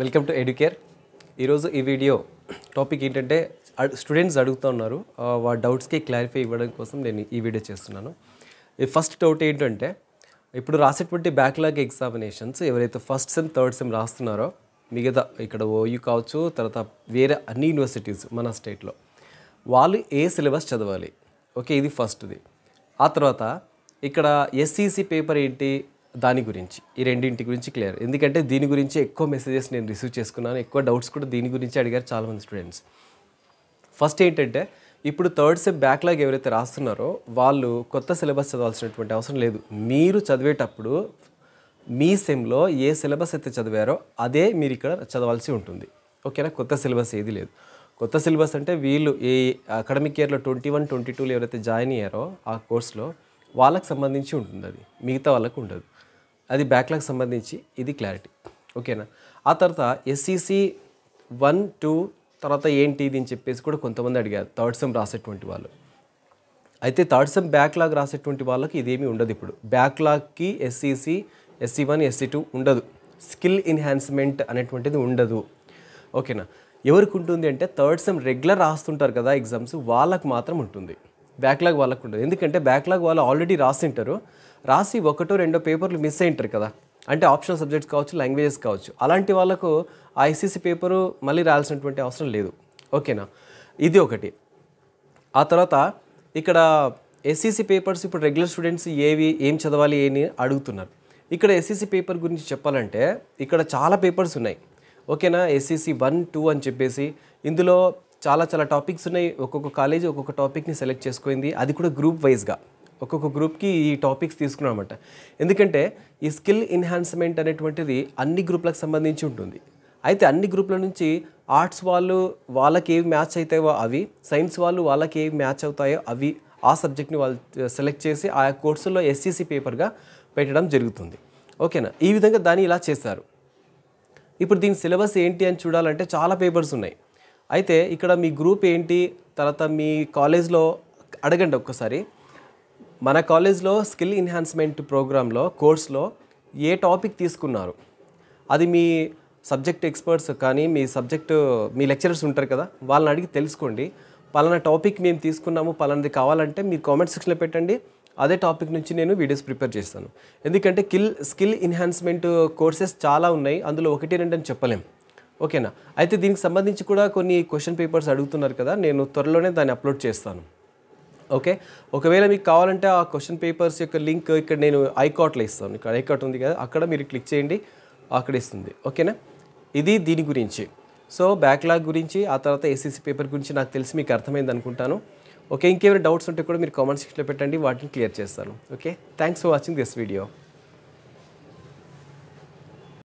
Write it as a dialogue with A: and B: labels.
A: welcome to educare ఈరోజు ఈ video topic ఏంటంటే స్టూడెంట్స్ అడుగుతూ ఉన్నారు వాళ్ళ డౌట్స్కి క్లారిఫై ఇవ్వడం కోసం నేను ఈ వీడియో చేస్తున్నాను ఈ ఫస్ట్ డౌట్ ఏంటంటే ఇప్పుడు రాసేటువంటి బ్యాక్లాగ్ ఎగ్జామినేషన్స్ ఎవరైతే ఫస్ట్ సెమ్ థర్డ్ సెమ్ రాస్తున్నారో మిగతా ఇక్కడ ఓయూ కావచ్చు తర్వాత వేరే అన్ని యూనివర్సిటీస్ మన స్టేట్లో వాళ్ళు ఏ సిలబస్ చదవాలి ఓకే ఇది ఫస్ట్ది ఆ తర్వాత ఇక్కడ ఎస్సీసీ పేపర్ ఏంటి దాని గురించి ఈ రెండింటి గురించి క్లియర్ ఎందుకంటే దీని గురించి ఎక్కువ మెసేజెస్ నేను రిసీవ్ చేసుకున్నాను ఎక్కువ డౌట్స్ కూడా దీని గురించి అడిగారు చాలామంది స్టూడెంట్స్ ఫస్ట్ ఏంటంటే ఇప్పుడు థర్డ్ సెమ్ బ్యాక్లాగ్ ఎవరైతే రాస్తున్నారో వాళ్ళు కొత్త సిలబస్ చదవాల్సినటువంటి అవసరం లేదు మీరు చదివేటప్పుడు మీ సెమ్లో ఏ సిలబస్ అయితే చదివారో అదే మీరు ఇక్కడ చదవాల్సి ఉంటుంది ఓకేనా కొత్త సిలబస్ ఏది లేదు కొత్త సిలబస్ అంటే వీళ్ళు ఏ అకాడమిక్ ఇయర్లో ట్వంటీ వన్ ట్వంటీ టూలో ఎవరైతే జాయిన్ అయ్యారో ఆ కోర్సులో వాళ్ళకి సంబంధించి ఉంటుంది అది మిగతా వాళ్ళకు ఉండదు అది బ్యాక్లాగ్ సంబంధించి ఇది క్లారిటీ ఓకేనా ఆ తర్వాత ఎస్సీసీ e వన్ టూ తర్వాత ఏంటి ఇది అని చెప్పేసి కూడా కొంతమంది అడిగారు థర్డ్ సెమ్ రాసేటువంటి వాళ్ళు అయితే థర్డ్ సెమ్ బ్యాక్లాగ్ రాసేటువంటి వాళ్ళకి ఇదేమీ ఉండదు ఇప్పుడు బ్యాక్లాగ్కి SEC SEC one SEC two ఉండదు స్కిల్ ఎన్హాన్స్మెంట్ అనేటువంటిది ఉండదు ఓకేనా ఎవరికి ఉంటుంది అంటే థర్డ్ సెమ్ రెగ్యులర్ రాస్తుంటారు కదా ఎగ్జామ్స్ వాళ్ళకు మాత్రం ఉంటుంది బ్యాక్లాగ్ వాళ్ళకు ఉండదు ఎందుకంటే బ్యాక్లాగ్ వాళ్ళు ఆల్రెడీ రాసింటారు రాసి ఒకటో రెండో పేపర్లు మిస్ అయింటారు కదా అంటే ఆప్షనల్ సబ్జెక్ట్స్ కావచ్చు లాంగ్వేజెస్ కావచ్చు అలాంటి వాళ్ళకు ఆ ఐసీసీ పేపరు మళ్ళీ రాయాల్సినటువంటి అవసరం లేదు ఓకేనా ఇది ఒకటి ఆ తర్వాత ఇక్కడ ఎస్సీసీ పేపర్స్ e ఇప్పుడు రెగ్యులర్ స్టూడెంట్స్ ఏవి ఏం చదవాలి ఏని అడుగుతున్నారు ఇక్కడ ఎస్సీసీ పేపర్ e గురించి చెప్పాలంటే ఇక్కడ చాలా పేపర్స్ ఉన్నాయి ఓకేనా ఎస్సీసీ వన్ టూ అని చెప్పేసి ఇందులో చాలా చాలా టాపిక్స్ ఉన్నాయి ఒక్కొక్క కాలేజీ ఒక్కొక్క టాపిక్ని సెలెక్ట్ చేసుకుంది అది కూడా గ్రూప్ వైజ్గా ఒక్కొక్క గ్రూప్కి ఈ టాపిక్స్ తీసుకున్నామంట ఎందుకంటే ఈ స్కిల్ ఎన్హాన్స్మెంట్ అనేటువంటిది అన్ని గ్రూప్లకు సంబంధించి ఉంటుంది అయితే అన్ని గ్రూప్ల నుంచి ఆర్ట్స్ వాళ్ళు వాళ్ళకి ఏవి మ్యాచ్ అవుతాయో అవి సైన్స్ వాళ్ళు వాళ్ళకి ఏవి మ్యాచ్ అవుతాయో అవి ఆ సబ్జెక్ట్ని వాళ్ళు సెలెక్ట్ చేసి ఆ కోర్సుల్లో ఎస్సీసీ పేపర్గా పెట్టడం జరుగుతుంది ఓకేనా ఈ విధంగా దాన్ని ఇలా చేస్తారు ఇప్పుడు దీని సిలబస్ ఏంటి అని చూడాలంటే చాలా పేపర్స్ ఉన్నాయి అయితే ఇక్కడ మీ గ్రూప్ ఏంటి తర్వాత మీ కాలేజ్లో అడగండి ఒక్కసారి మన కాలేజ్లో స్కిల్ ఎన్హాన్స్మెంట్ ప్రోగ్రాంలో కోర్స్లో ఏ టాపిక్ తీసుకున్నారు అది మీ సబ్జెక్ట్ ఎక్స్పర్ట్స్ కానీ మీ సబ్జెక్టు మీ లెక్చరర్స్ ఉంటారు కదా వాళ్ళని అడిగి తెలుసుకోండి పలానా టాపిక్ మేము తీసుకున్నాము పలానాది కావాలంటే మీరు కామెంట్ సెక్షన్లో పెట్టండి అదే టాపిక్ నుంచి నేను వీడియోస్ ప్రిపేర్ చేస్తాను ఎందుకంటే కిల్ స్కిల్ ఎన్హాన్స్మెంట్ కోర్సెస్ చాలా ఉన్నాయి అందులో ఒకటి రెండు అని చెప్పలేం ఓకేనా అయితే దీనికి సంబంధించి కూడా కొన్ని క్వశ్చన్ పేపర్స్ అడుగుతున్నారు కదా నేను త్వరలోనే దాన్ని అప్లోడ్ చేస్తాను ఓకే ఒకవేళ మీకు కావాలంటే ఆ క్వశ్చన్ పేపర్స్ యొక్క లింక్ ఇక్కడ నేను ఐకాట్లో ఇస్తాను ఇక్కడ ఐకాట్ ఉంది కదా అక్కడ మీరు క్లిక్ చేయండి అక్కడ ఇస్తుంది ఓకేనా ఇది దీని గురించి సో బ్యాక్లాగ్ గురించి ఆ తర్వాత ఏసీసీ పేపర్ గురించి నాకు తెలిసి మీకు అర్థమైంది అనుకుంటాను ఓకే ఇంకేమైనా డౌట్స్ ఉంటే కూడా మీరు కామెంట్ సెక్షన్లో పెట్టండి వాటిని క్లియర్ చేస్తాను okay thanks for watching this video